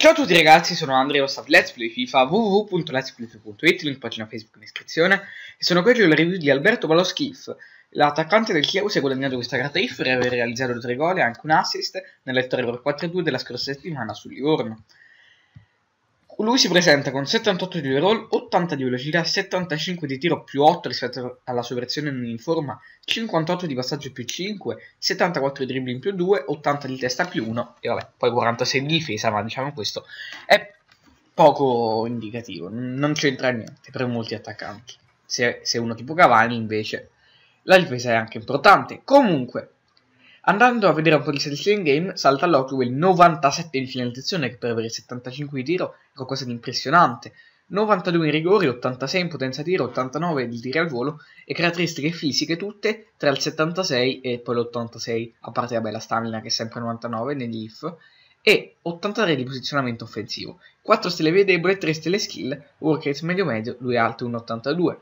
Ciao a tutti ragazzi, sono Andrea Ostav Let's Play FIFA www.letsplayfifa.it, link pagina Facebook in descrizione e sono qui con la review di Alberto Baloschif l'attaccante del Chiaus ha guadagnato questa grata per aver realizzato tre gol e anche un assist nella vittoria per 4-2 della scorsa settimana sul Livorno lui si presenta con 78 di roll, 80 di velocità, 75 di tiro più 8 rispetto alla sua versione in forma, 58 di passaggio più 5, 74 di dribbling più 2, 80 di testa più 1 e vabbè, poi 46 di difesa, ma diciamo questo è poco indicativo, non c'entra niente per molti attaccanti. Se, se uno tipo Cavani invece la difesa è anche importante. Comunque, Andando a vedere un po' di statistiche in game, salta all'occhio il 97 di finalizzazione, che per avere 75 di tiro è qualcosa di impressionante. 92 in rigori, 86 in potenza tiro, 89 di tiro al volo e caratteristiche fisiche tutte tra il 76 e poi l'86, a parte vabbè, la stamina che è sempre 99 negli if, e 83 di posizionamento offensivo, 4 stelle via debole, 3 stelle skill, work rate medio medio, lui è alto 1,82.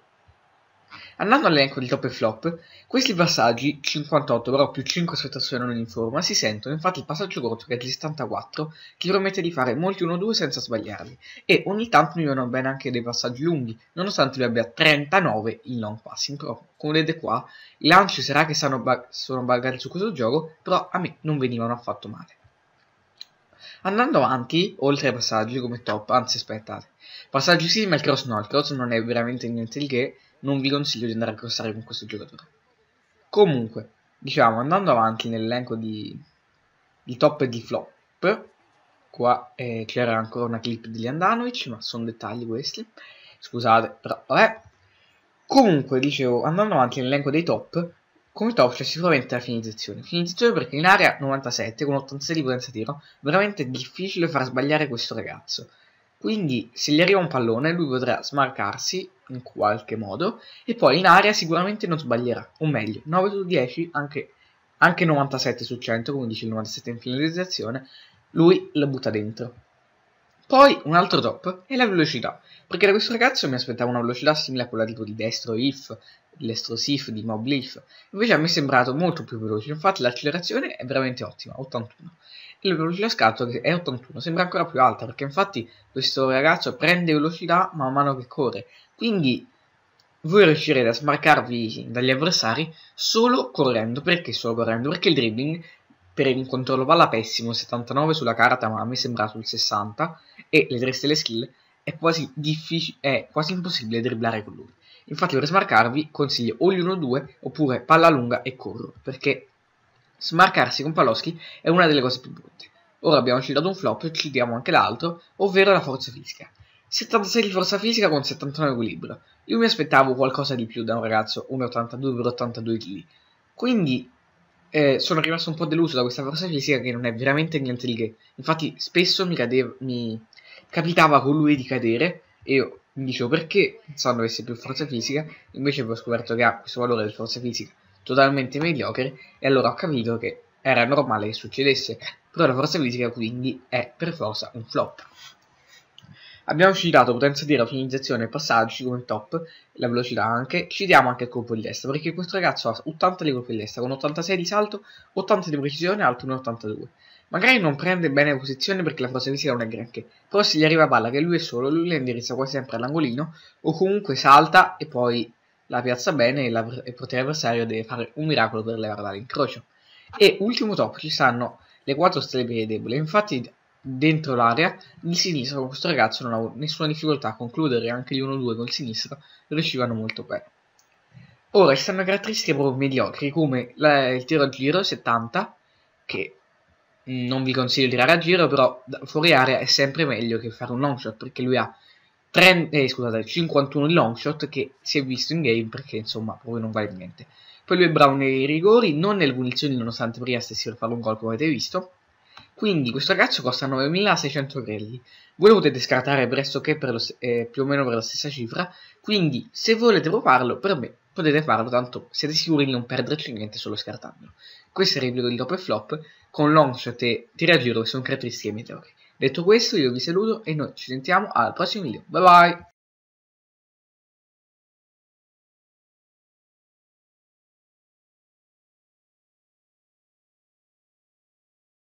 Andando all'elenco di top e flop, questi passaggi 58 però più 5 sottrazioni non in forma si sentono, infatti il passaggio corto che è di 74 ti permette di fare molti 1-2 senza sbagliarli e ogni tanto mi vanno bene anche dei passaggi lunghi, nonostante lui abbia 39 in long passing, però come vedete qua i lanci sarà che sono, bug sono buggati su questo gioco, però a me non venivano affatto male. Andando avanti, oltre ai passaggi come top, anzi aspettate, passaggi sì ma il cross no, il cross non è veramente niente di che, non vi consiglio di andare a crossare con questo giocatore. Comunque, diciamo, andando avanti nell'elenco di, di, top e di flop, qua eh, c'era ancora una clip di Leandanovic, ma sono dettagli questi, scusate, però vabbè. Comunque, dicevo, andando avanti nell'elenco dei top, come top c'è sicuramente la finalizzazione. Finalizzazione perché in area 97 con 86 di potenza tiro, veramente difficile far sbagliare questo ragazzo. Quindi se gli arriva un pallone lui potrà smarcarsi in qualche modo e poi in area sicuramente non sbaglierà, o meglio, 9 su 10, anche, anche 97 su 100, come dice il 97 in finalizzazione, lui la butta dentro. Poi un altro top è la velocità, perché da questo ragazzo mi aspettavo una velocità simile a quella tipo di destro if, di destro sif, di mob leaf, invece a me è sembrato molto più veloce, infatti l'accelerazione è veramente ottima, 81 il velocità scatto è 81, sembra ancora più alta perché infatti questo ragazzo prende velocità man mano che corre, quindi voi riuscirete a smarcarvi dagli avversari solo correndo, perché solo correndo? Perché il dribbling per un controllo palla pessimo, 79 sulla carta ma a me sembra sul 60 e le 3 stelle skill è quasi, è quasi impossibile dribblare con lui. Infatti per smarcarvi consiglio o 1 2 oppure palla lunga e corro, perché Smarcarsi con Paloschi è una delle cose più brutte. Ora abbiamo citato un flop, e citiamo anche l'altro, ovvero la forza fisica. 76 di forza fisica con 79 equilibrio. Io mi aspettavo qualcosa di più da un ragazzo 1,82 x 82 kg. Quindi eh, sono rimasto un po' deluso da questa forza fisica che non è veramente niente di che. Infatti spesso mi, cadeva, mi capitava con lui di cadere e io mi dicevo perché pensando avesse più forza fisica, invece poi ho scoperto che ha questo valore di forza fisica totalmente mediocre e allora ho capito che era normale che succedesse, però la forza fisica quindi è per forza un flop. Abbiamo citato potenza di raffinizzazione e passaggi come top, la velocità anche, citiamo anche il colpo di destra, perché questo ragazzo ha 80 di colpo di destra, con 86 di salto, 80 di precisione, alto 1,82. Magari non prende bene posizione perché la forza fisica non è granché, però se gli arriva a palla che lui è solo, lui la indirizza quasi sempre all'angolino, o comunque salta e poi la piazza bene e la, il potere avversario deve fare un miracolo per levarla dall'incrocio. E ultimo top ci stanno le 4 stelle bene debole, infatti dentro l'area di sinistra con questo ragazzo non avevo nessuna difficoltà a concludere, anche gli 1-2 col sinistro riuscivano molto bene. Ora ci stanno caratteristiche proprio mediocri come la, il tiro a giro 70 che non vi consiglio di tirare a giro però fuori area è sempre meglio che fare un long shot perché lui ha 30, eh, scusate, 51 di long shot che si è visto in game perché insomma proprio non vale niente. Poi lui è bravo nei rigori, non nelle punizioni nonostante prima stessi per fare un gol come avete visto. Quindi questo ragazzo costa 9600 grelli. Voi lo potete scartare pressoché per lo, eh, più o meno per la stessa cifra. Quindi se volete provarlo, per me potete farlo, tanto siete sicuri di non perderci niente solo scartandolo. Questo è il video di top e flop con long shot e tiragiro che sono caratteristiche meteoriche. Detto questo io vi saluto e noi ci sentiamo al prossimo video. Bye bye!